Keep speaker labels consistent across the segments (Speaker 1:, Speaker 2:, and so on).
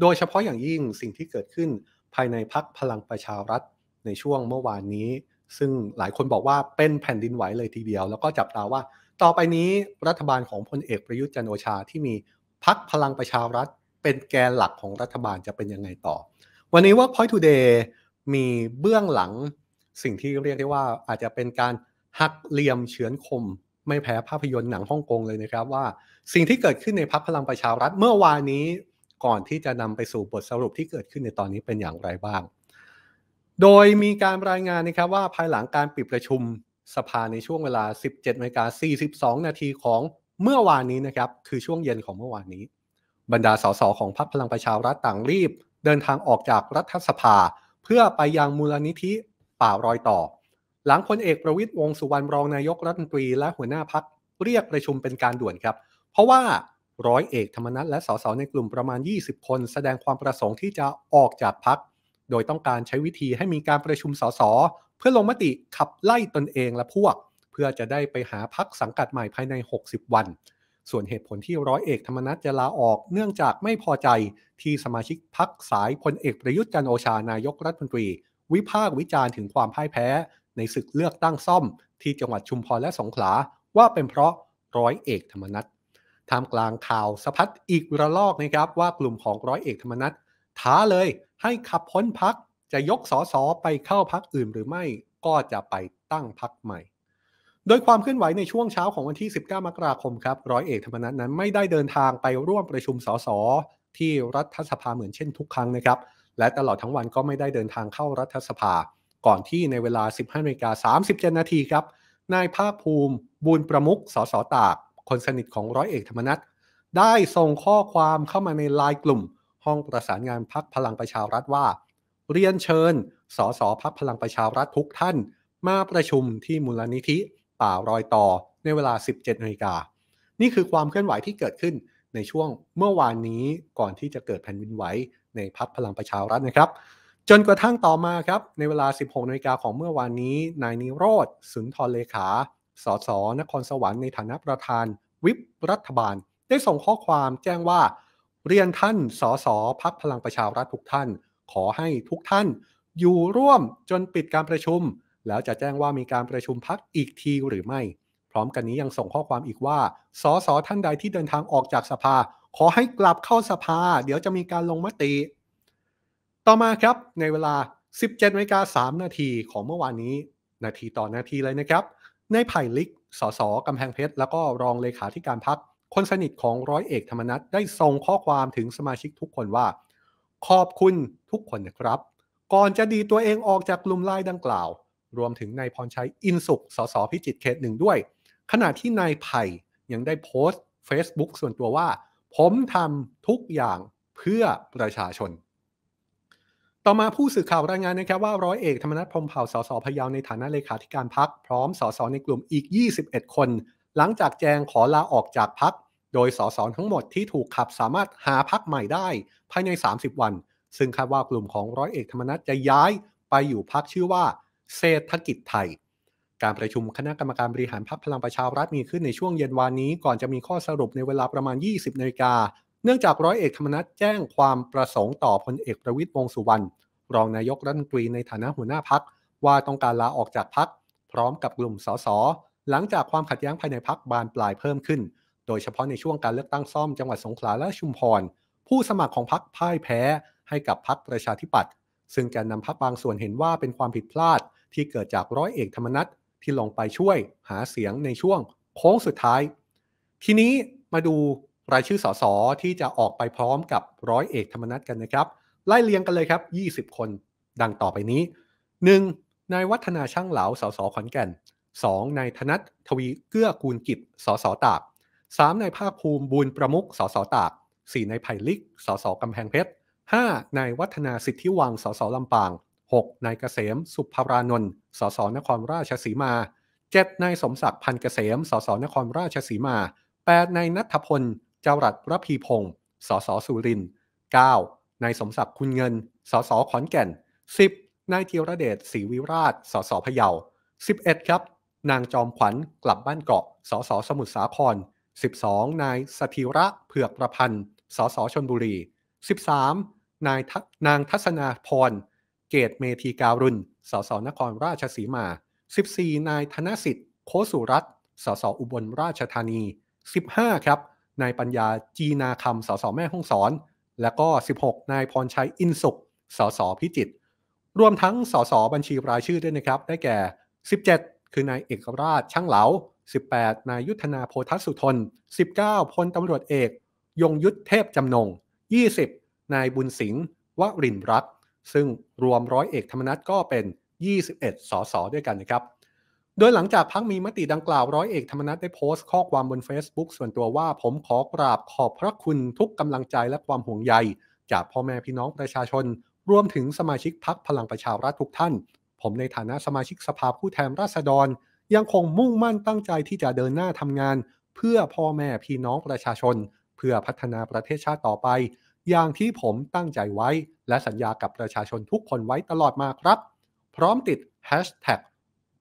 Speaker 1: โดยเฉพาะอย่างยิ่งสิ่งที่เกิดขึ้นภายในพักพลังประชารัฐในช่วงเมื่อวานนี้ ซึ่งหลายคนบอกว่าเป็นแผ่นดินไหวเลยทีเดียว แล้วก็จับตาว่า ต่อไปนี้รัฐบาลของพลเอกประยุทธ์จันโอชาที่มีพักพลังประชารัฐ เป็นแกนหลักของรัฐบาลจะเป็นยังไงต่อ วันนี้ว่า Point Today มีเบื้องหลังสิ่งที่เรียกได้ว่าอาจจะเป็นการหักเหลี่ยมเฉือนคม ไม่แพ้ภาพยนตร์หนังฮ่องกงเลยนะครับว่า สิ่งที่เกิดขึ้นในพักพลังประชารัฐเมื่อวานนี้ก่อนที่จะนำไปสู่บทสรุปที่เกิดขึ้นในตอนนี้เป็นอย่างไรบ้าง โดยมีการรายงานนะครับว่าภายหลังการปิดประชุมสภาในช่วงเวลา 17นา42 นาทีของเมื่อวานนี้นะครับ คือช่วงเย็นของเมื่อวานนี้ บรรดาสสของพรรคพลังประชารัฐต่างรีบ เดินทางออกจากรัฐสภา เพื่อไปยังมูลนิธิป่ารอยต่อ หลังพลเอกประวิตยวงสุวรรณรองนายกรัฐมนตรีและหัวหน้าพักเรียกประชุมเป็นการด่วนครับ เพราะว่าร้อยเอกธรรมนัฐและสสในกลุ่มประมาณ 20 คน แสดงความประสงค์ที่จะออกจากพัก โดยต้องการใช้วิธีให้มีการประชุมสสเพื่อลงมติขับไล่ตนเองและพวก เพื่อจะได้ไปหาพักสังกัดใหม่ภายใน 60 วัน ส่วนเหตุผลที่ร้อยเอกธรรมนัฐจะลาออกเนื่องจากไม่พอใจที่สมาชิกพักสายพลเอกประยุทธ์จันโอชานายกรัฐมนตรี วิพากษ์วิจารณ์ถึงความพ่ายแพ้ ในศึกเลือกตั้งซ่อม ที่จังหวัดชุมพรและสงขลาว่าเป็นเพราะร้อยเอกธรรมนัฐท่ามกลางข่าวสะพัดอีกระลอกนะครับว่ากลุ่มของร้อยเอกธรรมนัฐท้าเลยให้ขับพ้นพักจะยกสอสอไปเข้าพักอื่นหรือไม่ก็จะไปตั้งพักใหม่ โดยความเคลื่อนไหวในช่วงเช้าของวันที่ 19มกราคมครับ ร้อยเอกธรรมนัฐนั้น ไม่ได้เดินทางไปร่วมประชุมสอสอที่รัฐสภาเหมือนเช่นทุกครั้งนะครับและตลอดทั้งวันก็ไม่ได้เดินทางเข้ารัฐสภาก่อนที่ในเวลา 15นาฬิกา37นาทีครับนายภาคภูมิบุญประมุขสอสอตากคนสนิท ของร้อยเอกธรรมนัฐได้ส่งข้อความเข้ามาในไลน์กลุ่ม ห้องประสานงานพักพลังประชารัฐว่า เรียนเชิญสสพักพลังประชารัฐทุกท่าน มาประชุมที่มูลนิธิป่ารอยต่อในเวลา 17นาฬิกา นี่คือความเคลื่อนไหวที่เกิดขึ้น ในช่วงเมื่อวานนี้ก่อนที่จะเกิดแผ่นดินไหวในพักพลังประชารัฐนะครับ จนกระทั่งต่อมาครับในเวลา 16นาฬิกาของเมื่อวานนี้นายนิโรธสุนทรเลขาสสนครสวรรค์ในฐานะประธานวิปรัฐบาล ได้ส่งข้อความแจ้งว่า เรียนท่านสสพักพลังประชารัฐทุกท่าน ขอให้ทุกท่านอยู่ร่วมจนปิดการประชุม แล้วจะแจ้งว่ามีการประชุมพักอีกทีหรือไม่ พร้อมกันนี้ยังส่งข้อความอีกว่าสสท่านใดที่เดินทางออกจากสภาขอให้กลับเข้าสภา เดี๋ยวจะมีการลงมติ ต่อมาครับในเวลา17นาฬิกา3นาทีของเมื่อวานนี้ นาทีต่อนาทีเลยนะครับนายไผ่ลิก สส กำแพงเพชร แล้วก็รองเลขาธิการพัก คนสนิทของร้อยเอกธรรมนัฐได้ส่งข้อความถึงสมาชิกทุกคนว่า ขอบคุณทุกคนนะครับ ก่อนจะดีตัวเองออกจากกลุ่มไลน์ดังกล่าว รวมถึงนายพรชัยอินสุขสสพิจิตเขตหนึ่งด้วย ขณะที่นายไผ่ยังได้โพสต์ Facebook ส่วนตัวว่า ผมทำทุกอย่างเพื่อประชาชนต่อมาผู้สื่อข่าวรายงานนะครับว่าร้อยเอกธรรมนัฐพรมเผ่าสสพยาวในฐานะเลขาธิการพักพร้อมสสในกลุ่มอีก 21 คน หลังจากแจงขอลาออกจากพัก โดยสสทั้งหมดที่ถูกขับสามารถหาพักใหม่ได้ภายใน 30 วัน ซึ่งคาดว่ากลุ่มของร้อยเอกธรรมนัฐจะย้ายไปอยู่พักชื่อว่า เศรษฐกิจไทย การประชุมคณะกรรมการบริหารพักพลังประชารัฐมีขึ้นในช่วงเย็นวานนี้ก่อนจะมีข้อสรุปในเวลาประมาณ 20 นาฬิกาเนื่องจากร้อยเอกธรรมนัฐแจ้งความประสงค์ต่อพลเอกประวิตยวงสุวรรณรองนายกรัฐมนตรีในฐานะหัวหน้าพักว่าต้องการลาออกจากพักพร้อมกับกลุ่มสสหลังจากความขัดแย้งภายในพักบานปลายเพิ่มขึ้น โดยเฉพาะในช่วงการเลือกตั้งซ่อมจังหวัดสงขลาและชุมพร ผู้สมัครของพักพ่ายแพ้ให้กับพักประชาธิปัตย์ซึ่งการนำพักบางส่วนเห็นว่าเป็นความผิดพลาดที่เกิดจากร้อยเอกธรรมนัฐที่ลงไปช่วยหาเสียงในช่วงโค้งสุดท้ายทีนี้มาดูรายชื่อสสที่จะออกไปพร้อมกับร้อยเอกธรรมนัฐกันนะครับ ไล่เรียงกันเลยครับ 20 คนดังต่อไปนี้ 1. นายวัฒนาช่างเหลาสสขอนแก่น 2. นายธนัททวีเกื้อกูลกิจสสตาก 3. นายภาคภูมิบุญประมุกสสตาก 4. นายไผ่ลิกสสกำแพงเพชร 5. นายวัฒนาสิทธิวังสสลำปาง 6. นายเกษมสุภารานนท์สสนครราชสีมา 7. นายสมศักดิ์พันเกษมสสนครราชสีมา 8. นายนัทพลจรัตรพีพงศ์สสสุรินทร์ 9 นายสมศักดิ์ คุณเงิน สสขอนแก่น 10 นายเทียรเดชศรีวิราช สสพะเยา 11 ครับ นางจอมขวัญ กลับบ้านเกาะ สสสมุทรสาคร 12 นายสถิระเผือกประพันธ์ สสชนบุรี 13 นายนางทัศนาพร เกตเมธีการุณสสนครราชสีมา 14 นายธนสิทธิ์ โคสุรัตสสอุบลราชธานี 15 ครับนายปัญญาจีนาคำสสแม่ห้องสอน และก็ 16 นายพรชัยอินสุขสสพิจิตร รวมทั้งสสบัญชีรายชื่อด้วยนะครับ ได้แก่ 17 คือนายเอกราชช่างเหลา 18 นายยุทธนาโพธสุทน 19 พลตำรวจเอกยงยุทธเทพจำนง 20 นายบุญสิงห์วรินรัก ซึ่งรวมร้อยเอกธรรมนัฐก็เป็น 21 สสด้วยกันนะครับโดยหลังจากพักมีมติดังกล่าวร้อยเอกธรรมนัฐได้โพสต์ข้อความบน Facebook ส่วนตัวว่าผมขอกราบขอบพระคุณทุกกำลังใจและความห่วงใยจากพ่อแม่พี่น้องประชาชนรวมถึงสมาชิกพักพลังประชารัฐทุกท่าน ผมในฐานะสมาชิกสภาผู้แทนราษฎร ยังคงมุ่งมั่นตั้งใจที่จะเดินหน้าทำงาน เพื่อพ่อแม่พี่น้องประชาชน เพื่อพัฒนาประเทศชาติต่อไป อย่างที่ผมตั้งใจไว้ และสัญญากับประชาชนทุกคนไว้ตลอดมาครับ พร้อมติดแฮชแท็ก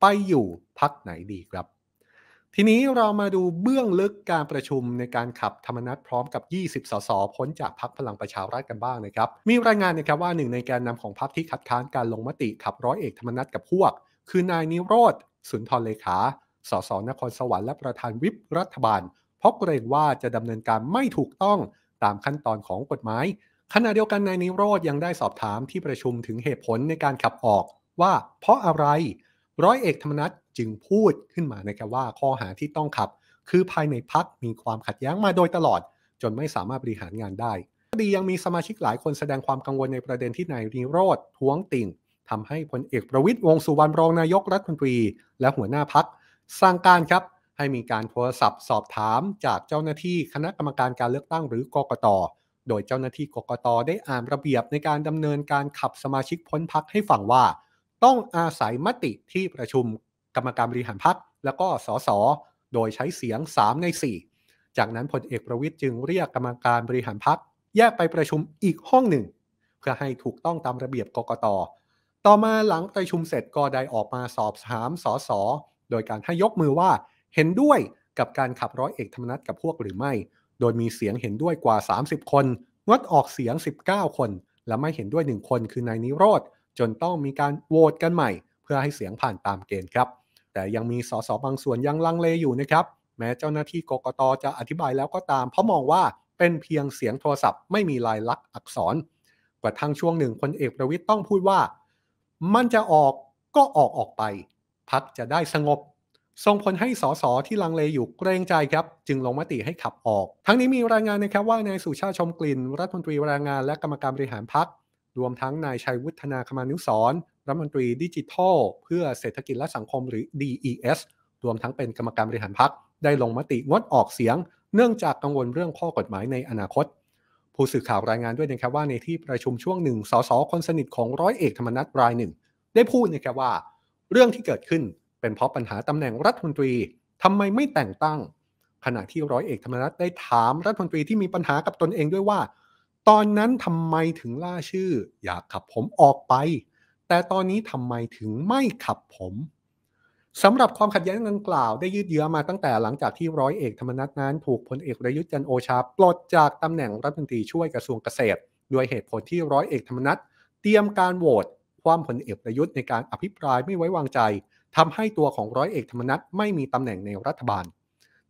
Speaker 1: ไปอยู่พักไหนดีครับ ทีนี้เรามาดูเบื้องลึกการประชุมในการขับธรรมนัตพร้อมกับ 20 สส พ้นจากพักพลังประชารัฐกันบ้างนะครับ มีรายงานนะครับว่าหนึ่งในแกนนำของพักที่คัดค้านการลงมติขับร้อยเอกธรรมนัตกับพวก คือ นายนิโรธ สุนทรเลขา สสนครสวรรค์และประธานวิปรัฐบาล เพราะเกรงว่าจะดำเนินการไม่ถูกต้องตามขั้นตอนของกฎหมาย ขณะเดียวกันนายนิโรธยังได้สอบถามที่ประชุมถึงเหตุผลในการขับออกว่าเพราะอะไรร้อยเอกธรรมนัฐจึงพูดขึ้นมานะครับว่าข้อหาที่ต้องขับ คือภายในพักมีความขัดแย้งมาโดยตลอด จนไม่สามารถบริหารงานได้ดียังมีสมาชิกหลายคนแสดงความกังวลในประเด็นที่นายนิโรธท้วงติ่งทำให้พลเอกประวิตยวงสุวรรณรองนายกรัฐมนตรี และหัวหน้าพัก สร้างการครับให้มีการโทรศัพท์สอบถามจากเจ้าหน้าที่คณะกรรมการการเลือกตั้งหรือกกตโดยเจ้าหน้าที่กกตได้อ่านระเบียบในการดำเนินการขับสมาชิกพ้นพักให้ฟังว่าต้องอาศัยมติที่ประชุมกรรมการบริหารพักแล้วก็สส โดยใช้เสียง 3 ใน 4 จากนั้นพลเอกประวิทย์จึงเรียกกรรมการบริหารพักแยกไปประชุมอีกห้องหนึ่ง เพื่อให้ถูกต้องตามระเบียบกกต ต่อมาหลังประชุมเสร็จก็ได้ออกมาสอบถามสส โดยการให้ยกมือว่าเห็นด้วยกับการขับร้อยเอกธรรมนัฐกับพวกหรือไม่ โดยมีเสียงเห็นด้วยกว่า 30 คน งดออกเสียง 19 คน และไม่เห็นด้วย 1 คนคือนายนิโรธจนต้องมีการโหวตกันใหม่ เพื่อให้เสียงผ่านตามเกณฑ์ครับ แต่ยังมีสสบางส่วนยังลังเลอยู่นะครับ แม้เจ้าหน้าที่กกตจะอธิบายแล้วก็ตาม เพราะมองว่าเป็นเพียงเสียงโทรศัพท์ ไม่มีลายลักษณ์อักษร กว่าทางช่วงหนึ่งพลเอกประวิทย์ต้องพูดว่า มันจะออกก็ออกออกไป พักจะได้สงบส่งผลให้สสที่ลังเลอยู่เกรงใจครับจึงลงมติให้ขับออก ทั้งนี้มีรายงานนะครับว่านายสุชาติชมกลิ่นรัฐมนตรีแรงงานและกรรมการบริหารพักรวมทั้งนายชัยวุฒนาคมานุสร รัฐมนตรีดิจิทัล เพื่อเศรษฐกิจและสังคมหรือ DES รวมทั้งเป็นกรรมการบริหารพักได้ลงมติงดออกเสียง เนื่องจากกังวลเรื่องข้อกฎหมายในอนาคต ผู้สื่อข่าวรายงานด้วยนะครับว่าในที่ประชุมช่วงหนึ่งสสคนสนิทของร้อยเอกธรรมนัฐรายหนึ่ง ได้พูดนะครับว่า เรื่องที่เกิดขึ้นเป็นเพราะปัญหาตำแหน่งรัฐมนตรี ทำไมไม่แต่งตั้ง ขณะที่ร้อยเอกธรรมนัฐได้ถามรัฐมนตรีที่มีปัญหากับตนเองด้วยว่าตอนนั้นทำไมถึงล่าชื่อ อยากขับผมออกไป แต่ตอนนี้ทำไมถึงไม่ขับผมสำหรับความขัดแย้งดังกล่าว ได้ยืดเยื้อมาตั้งแต่หลังจากที่ร้อยเอกธรรมนัฐนั้น ถูกพลเอกประยุทธ์จันโอชาปลดจากตำแหน่งรัฐมนตรีช่วยกระทรวงเกษตร ด้วยเหตุผลที่ร้อยเอกธรรมนัฐเตรียมการโหวตความพลเอกประยุทธ์ ในการอภิปรายไม่ไว้วางใจ ทำให้ตัวของร้อยเอกธรรมนัฐไม่มีตำแหน่งในรัฐบาล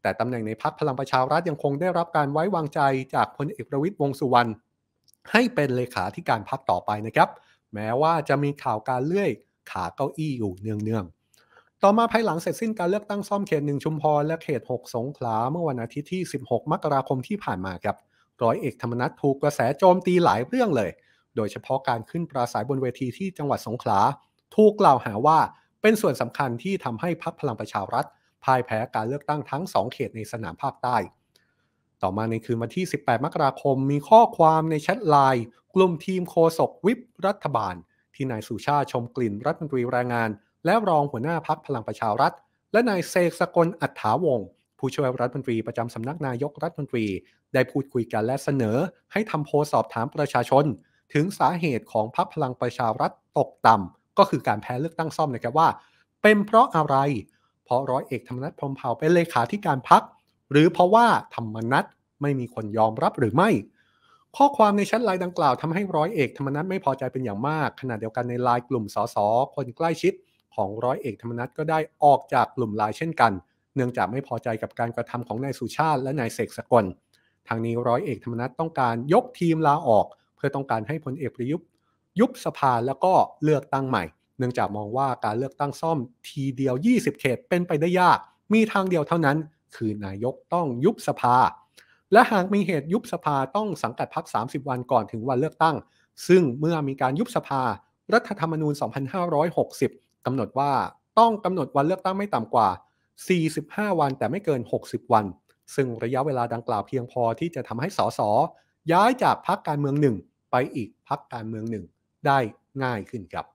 Speaker 1: แต่ตำแหน่งในพักพลังประชารัฐยังคงได้รับการไว้วางใจจากพลเอกประวิตยวงสุวรรณให้เป็นเลขาธิการพักต่อไปนะครับ แม้ว่าจะมีข่าวการเลื่อยขาเก้าอี้อยู่เนืองๆ ต่อมาภายหลังเสร็จสิ้นการเลือกตั้งซ่อมเขตหนึ่งชุมพรและเขต 6 สงขลาเมื่อวันอาทิตย์ที่ 16 มกราคมที่ผ่านมาครับ ร้อยเอกธรรมนัฐถูกกระแสโจมตีหลายเรื่องเลย โดยเฉพาะการขึ้นปราศัยบนเวทีที่จังหวัดสงขลาถูกกล่าวหาว่าเป็นส่วนสำคัญที่ทำให้พักพลังประชารัฐพ่ายแพ้การเลือกตั้งทั้ง2เขตในสนามภาคใต้ต่อมาในคืนวันที่ 18 มกราคม มีข้อความในแชทไลน์ กลุ่มทีมโคศกวิปรัฐบาล ที่นายสุชาติชมกลิ่นรัฐมนตรีแรงงาน และรองหัวหน้าพักพลังประชารัฐ และนายเสกสกลอัฏฐาวงศ์ผู้ช่วยรัฐมนตรีประจำสำนักนายกรัฐมนตรีได้พูดคุยกันและเสนอ ให้ทำโพสอบถามประชาชน ถึงสาเหตุของพักพลังประชารัฐตกต่ำก็คือการแพ้เลือกตั้งซ่อมนะครับว่า เป็นเพราะอะไร เพราะร้อยเอกธรรมนัฐพรมเผ่าเป็นเลขาธิการพักหรือเพราะว่าธรรมนัตไม่มีคนยอมรับหรือไม่ ข้อความในชั้นไลน์ดังกล่าวทำให้ร้อยเอก ธรรมนัตไม่พอใจเป็นอย่างมากขณะเดียวกันในไลน์กลุ่มสสคนใกล้ชิดของร้อยเอกธรรมนัตก็ได้ออกจากกลุ่มไลน์เช่นกัน เนื่องจากไม่พอใจกับการกระทำของนายสุชาติและนายเสกสกลทางนี้ร้อยเอกธรรมนัตต้องการยกทีมลาออกเพื่อต้องการให้พลเอกประยุทธ์ยุบสภาแล้วก็เลือกตั้งใหม่ เนื่องจากมองว่าการเลือกตั้งซ่อมทีเดียว20เขตเป็นไปได้ยาก มีทางเดียวเท่านั้นคือนายกต้องยุบสภา และหากมีเหตุยุบสภาต้องสังกัดพัก 30 วันก่อนถึงวันเลือกตั้ง ซึ่งเมื่อมีการยุบสภารัฐธรรมนูญ 2560 กำหนดว่าต้องกำหนดวันเลือกตั้งไม่ต่ำกว่า 45 วันแต่ไม่เกิน 60 วัน ซึ่งระยะเวลาดังกล่าวเพียงพอที่จะทำให้สสย้ายจากพักการเมืองหนึ่ง ไปอีกพักการเมืองหนึ่งได้ง่ายขึ้นครับ